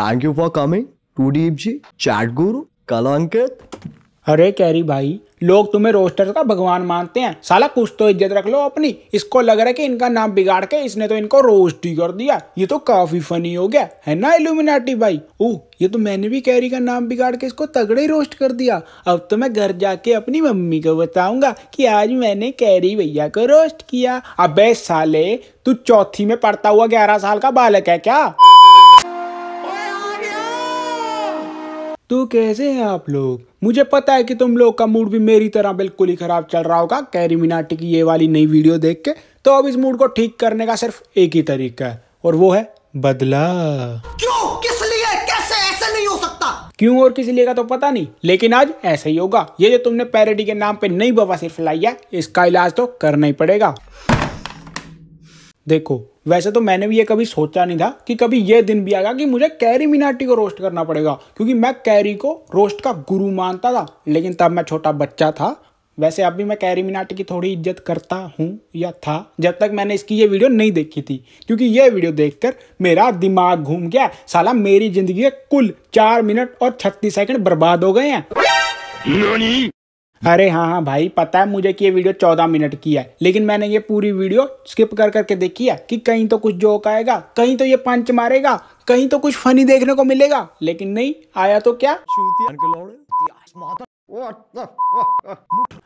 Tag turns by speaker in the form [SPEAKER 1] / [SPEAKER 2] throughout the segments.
[SPEAKER 1] Thank you for coming टूडीप जी chat गुरु अंकित अरे कैरी भाई लोग तुम्हें रोस्टर का भगवान मानते हैं साला कुछ तो इज्जत रख लो अपनी इसको लग रहा है कि इनका नाम बिगाड़ के इसने तो इनको रोस्ट ही कर दिया ये तो काफी फनी हो गया है ना एल्यूमिनाटी भाई ओ ये तो मैंने भी कैरी का नाम बिगाड़ के इसको तगड़े ही रोस्ट कर दिया अब तो मैं घर जाके अपनी मम्मी को बताऊंगा कि आज मैंने कैरी भैया को रोस्ट किया अब साले तू चौथी में पढ़ता हुआ ग्यारह साल का बालक है क्या तो कैसे हैं आप लोग मुझे पता है कि तुम लोग का मूड भी मेरी तरह बिल्कुल ही ख़राब चल रहा होगा कैरी मिनाटी की ये वाली नई वीडियो देख के तो अब इस मूड को ठीक करने का सिर्फ एक ही तरीका है और वो है बदला क्यों किस लिए कैसे ऐसे नहीं हो सकता क्यों और किस लिए का तो पता नहीं लेकिन आज ऐसा ही होगा ये जो तुमने पैरेडी के नाम पे नई सिर्फ फैलाई है इसका इलाज तो करना ही पड़ेगा देखो वैसे तो मैंने भी ये कभी सोचा नहीं था कि कभी ये दिन भी आएगा कि मुझे कैरी मिनाटी को रोस्ट करना पड़ेगा क्योंकि मैं कैरी को रोस्ट का गुरु मानता था लेकिन तब मैं छोटा बच्चा था वैसे अब भी मैं कैरी मिनाटी की थोड़ी इज्जत करता हूँ या था जब तक मैंने इसकी ये वीडियो नहीं देखी थी क्योंकि ये वीडियो देखकर मेरा दिमाग घूम गया साला मेरी जिंदगी के कुल चार मिनट और छत्तीस सेकंड बर्बाद हो गए हैं अरे हाँ हाँ भाई पता है मुझे कि ये वीडियो चौदह मिनट की है लेकिन मैंने ये पूरी वीडियो स्किप कर करके देखी है कि कहीं तो कुछ जोक आएगा कहीं तो ये पंच मारेगा कहीं तो कुछ फनी देखने को मिलेगा लेकिन नहीं आया तो क्या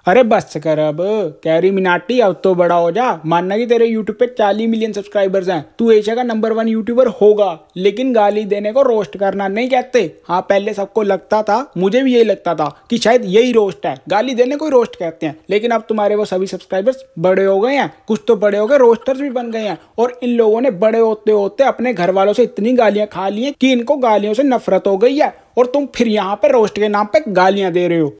[SPEAKER 1] अरे बस कर अब कैरी मिनाटी अब तो बड़ा हो जा मानना कि तेरे यूट्यूब पे 40 मिलियन सब्सक्राइबर्स हैं तू एशिया का नंबर वन यूट्यूबर होगा लेकिन गाली देने को रोस्ट करना नहीं कहते हाँ पहले सबको लगता था मुझे भी यही लगता था कि शायद यही रोस्ट है गाली देने को रोस्ट कहते हैं लेकिन अब तुम्हारे वो सभी सब्सक्राइबर्स बड़े हो गए हैं कुछ तो बड़े हो गए रोस्टर्स भी बन गए हैं और इन लोगों ने बड़े होते होते अपने घर वालों से इतनी गालियां खा ली है कि इनको गालियों से नफरत हो गई है और तुम फिर यहाँ पे रोस्ट के नाम पे गालियां दे रहे हो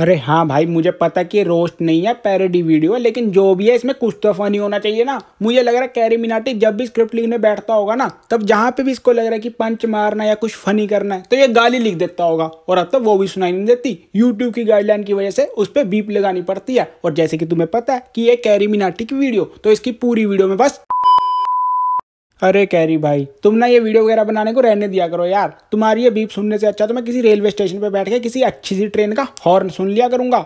[SPEAKER 1] अरे हाँ भाई मुझे पता कि रोस्ट नहीं है पैरडी वीडियो है लेकिन जो भी है इसमें कुछ तो फनी होना चाहिए ना मुझे लग रहा है कैरी मिनाटी जब भी स्क्रिप्ट लिखने बैठता होगा ना तब जहाँ पे भी इसको लग रहा है कि पंच मारना या कुछ फनी करना है तो ये गाली लिख देता होगा और अब तो वो भी सुनाई नहीं देती यूट्यूब की गाइडलाइन की वजह से उस पर बीप लगानी पड़ती है और जैसे कि तुम्हें पता है कि ये कैरी मिनाटी की वीडियो तो इसकी पूरी वीडियो में बस अरे कैरी भाई तुम ना ये वीडियो वगैरह बनाने को रहने दिया करो यार तुम्हारी ये बीप सुनने से अच्छा तो मैं किसी रेलवे स्टेशन पर बैठ के किसी अच्छी सी ट्रेन का हॉर्न सुन लिया करूंगा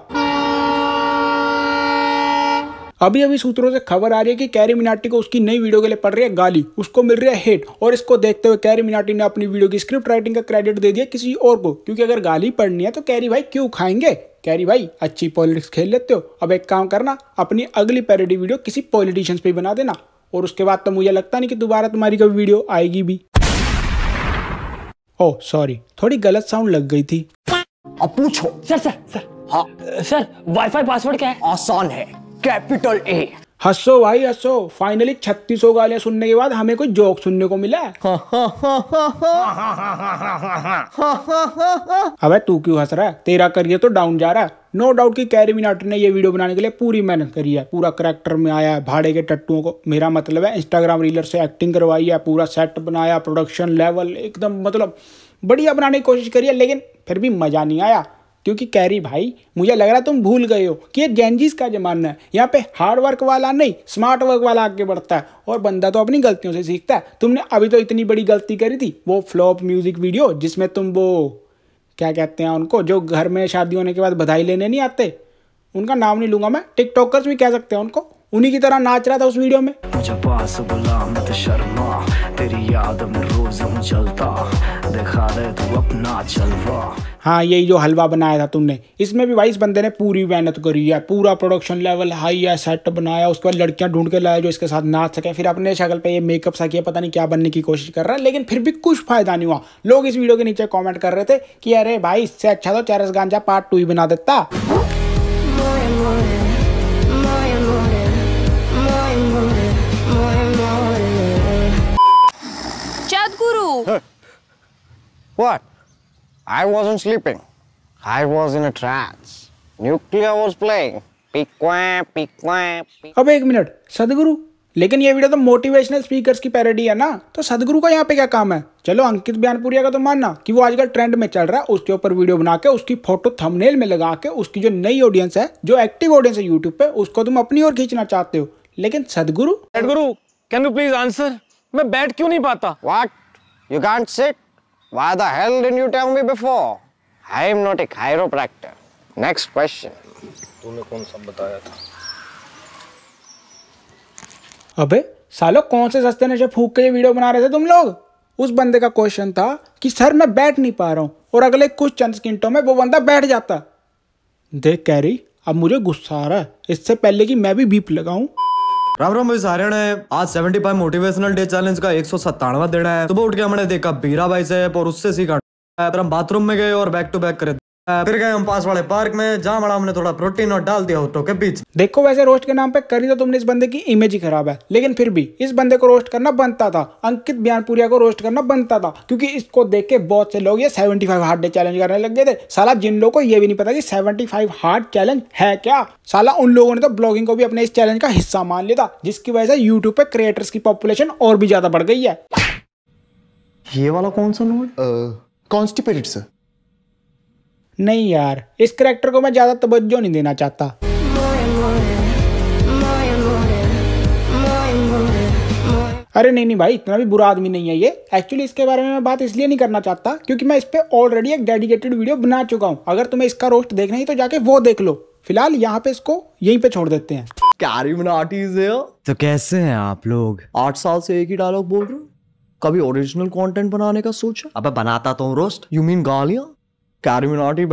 [SPEAKER 1] अभी अभी सूत्रों से खबर आ रही है कि कैरी मिनाटी को उसकी नई वीडियो के लिए पड़ रही है गाली उसको मिल रही है हेट और इसको देखते हुए कैरी मिनाटी ने अपनी वीडियो की स्क्रिप्ट राइटिंग का क्रेडिट दे दिया किसी और को क्योंकि अगर गाली पड़नी है तो कैरी भाई क्यों खाएंगे कैरी भाई अच्छी पॉलिटिक्स खेल लेते हो अब एक काम करना अपनी अगली पैरडी वीडियो किसी पॉलिटिशियंस पे बना देना और उसके बाद तो मुझे लगता नहीं कि दोबारा तुम्हारी कभी वीडियो आएगी भी ओह oh, सॉरी थोड़ी गलत साउंड लग गई थी अब पूछो सर सर सर हाँ सर वाईफाई पासवर्ड क्या है आसान है कैपिटल ए हसो भाई हसो फाइनली छत्तीस सौ गालियां सुनने के बाद हमें कोई जोक सुनने को मिला अबे तू क्यों हंस रहा है तेरा करियर तो डाउन जा रहा है नो डाउट कि कैरी मिनाटर ने ये वीडियो बनाने के लिए पूरी मेहनत करी है पूरा करैक्टर में आया है भाड़े के टट्टुओं को मेरा मतलब है इंस्टाग्राम रीलर से एक्टिंग करवाई है पूरा सेट बनाया प्रोडक्शन लेवल एकदम मतलब बढ़िया बनाने की कोशिश करी है लेकिन फिर भी मज़ा नहीं आया क्योंकि कैरी भाई मुझे लग रहा तुम भूल गए हो कि ये जेंजिस का ज़माना है यहाँ पे हार्ड वर्क वाला नहीं स्मार्ट वर्क वाला आगे बढ़ता है और बंदा तो अपनी गलतियों से सीखता है तुमने अभी तो इतनी बड़ी गलती करी थी वो फ्लॉप म्यूज़िक वीडियो जिसमें तुम वो क्या कहते हैं उनको जो घर में शादी होने के बाद बधाई लेने नहीं आते उनका नाम नहीं लूंगा मैं टिकटॉकर्स भी कह सकते हैं उनको उन्हीं की तरह नाच रहा था उस वीडियो में मुझे पास बुला मत शर्मा तेरी याद में रोज हम चलता दिखा दे तू अपना चलवा हाँ यही जो हलवा बनाया था तुमने इसमें भी वाइस इस बंदे ने पूरी मेहनत करी है पूरा प्रोडक्शन लेवल हाई है सेट बनाया उसके बाद लड़कियां ढूंढ के लाया जो इसके साथ नाच सके फिर अपने शक्ल पे ये मेकअप सा किया पता नहीं क्या बनने की कोशिश कर रहा है लेकिन फिर भी कुछ फायदा नहीं हुआ लोग इस वीडियो के नीचे कॉमेंट कर रहे थे कि अरे भाई इससे अच्छा तो चैरस गांजा पार्ट टू ही बना देता What? I wasn't sleeping. I was in a trance. Nuclear was playing. अब एक मिनट सदगुरु लेकिन ये वीडियो तो मोटिवेशनल स्पीकर्स की पैरडी है ना तो सदगुरु का यहाँ पे क्या काम है चलो अंकित बयानपुरिया का तो मानना कि वो आजकल ट्रेंड में चल रहा है उसके ऊपर वीडियो बना के उसकी फोटो थंबनेल में लगा के उसकी जो नई ऑडियंस है जो एक्टिव ऑडियंस है यूट्यूब पे उसको तुम अपनी ओर खींचना चाहते हो लेकिन सदगुरु सदगुरु कैन यू प्लीज आंसर मैं बैठ क्यों नहीं पाता what you can't set Why the hell didn't you tell me before? I am not a chiropractor. Next question. तूने कौन सा बताया था अबे सालो कौन से सस्ते नशे फूक के ये वीडियो बना रहे थे तुम लोग उस बंदे का क्वेश्चन था कि सर मैं बैठ नहीं पा रहा हूँ और अगले कुछ चंद सेकंडों में वो बंदा बैठ जाता देख कैरी अब मुझे गुस्सा आ रहा है इससे पहले कि मैं भी बीप लगाऊं राम राम भाई सारे ने आज 75 मोटिवेशनल डे चैलेंज का एक सौ दिन है सुबह उठ के हमने देखा बीरा भाई से और उससे सीखा फिर हम बाथरूम में गए और बैक टू बैक करे फिर गए हम पास वाले पार्क में जहाँ बड़ा हमने थोड़ा प्रोटीन और डाल दिया होटो के बीच देखो वैसे रोस्ट के नाम पे करी तो तुमने इस बंदे की इमेज ही खराब है लेकिन फिर भी इस बंदे को रोस्ट करना बनता था अंकित बयानपुरिया को रोस्ट करना बनता था क्योंकि इसको देख के बहुत से लोग ये seventy five hard day challenge करने लग गए थे साला जिन लोगों को ये भी नहीं पता की सेवेंटी फाइव हार्ड चैलेंज है क्या साला उन लोगों ने तो ब्लॉगिंग को भी अपने इस चैलेंज का हिस्सा मान लिया था जिसकी वजह से यूट्यूब पे क्रिएटर्स की पॉपुलेशन और भी ज्यादा बढ़ गई है ये वाला कौन सा नोट कॉन्स्टिपेटेड सर नहीं यार इस करेक्टर को मैं ज़्यादा तवज्जो नहीं देना चाहता अरे नहीं नहीं भाई इतना भी बुरा आदमी नहीं है ये एक्चुअली इसके बारे में मैं बात इसलिए नहीं करना चाहता क्योंकि मैं इस पर ऑलरेडी एक डेडिकेटेड वीडियो बना चुका हूँ अगर तुम्हें इसका रोस्ट देखना ही तो जाके वो देख लो फिलहाल यहाँ पे इसको यहीं पे छोड़ देते हैं तो कैसे हैं आप लोग आठ साल से एक ही डायलॉग बोल रहे हो कभी ओरिजिनल कंटेंट बनाने का सोचा अब बनाता तो रोस्ट यू मीन गालियां कैरमिनाटी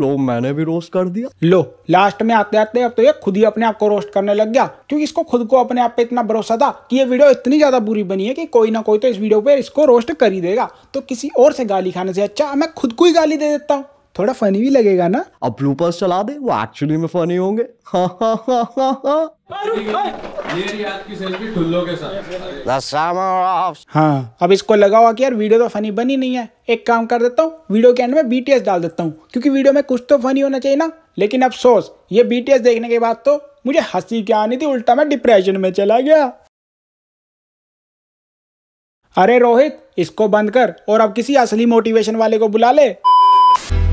[SPEAKER 1] लो मैंने भी रोस्ट कर दिया लो लास्ट में आते आते अब तो ये खुद ही अपने आप को रोस्ट करने लग गया क्योंकि इसको खुद को अपने आप पे इतना भरोसा था कि ये वीडियो इतनी ज्यादा बुरी बनी है कि कोई ना कोई तो इस वीडियो पे इसको रोस्ट कर ही देगा तो किसी और से गाली खाने से अच्छा मैं खुद को ही गाली दे देता हूँ थोड़ा फनी भी लगेगा ना अब ब्लूपर्स चला दे वो एक्चुअली में फनी होंगे हाँ, हाँ, हाँ, हाँ अब इसको लगा हुआ कि यार वीडियो तो फनी बनी नहीं है एक काम कर देता हूँ वीडियो के एंड में बीटीएस डाल देता हूँ क्योंकि वीडियो में कुछ तो फनी होना चाहिए ना लेकिन अफसोस ये बीटीएस देखने के बाद तो मुझे हंसी क्या आनी थी उल्टा मैं डिप्रेशन में चला गया अरे रोहित इसको बंद कर और अब किसी असली मोटिवेशन वाले को बुला ले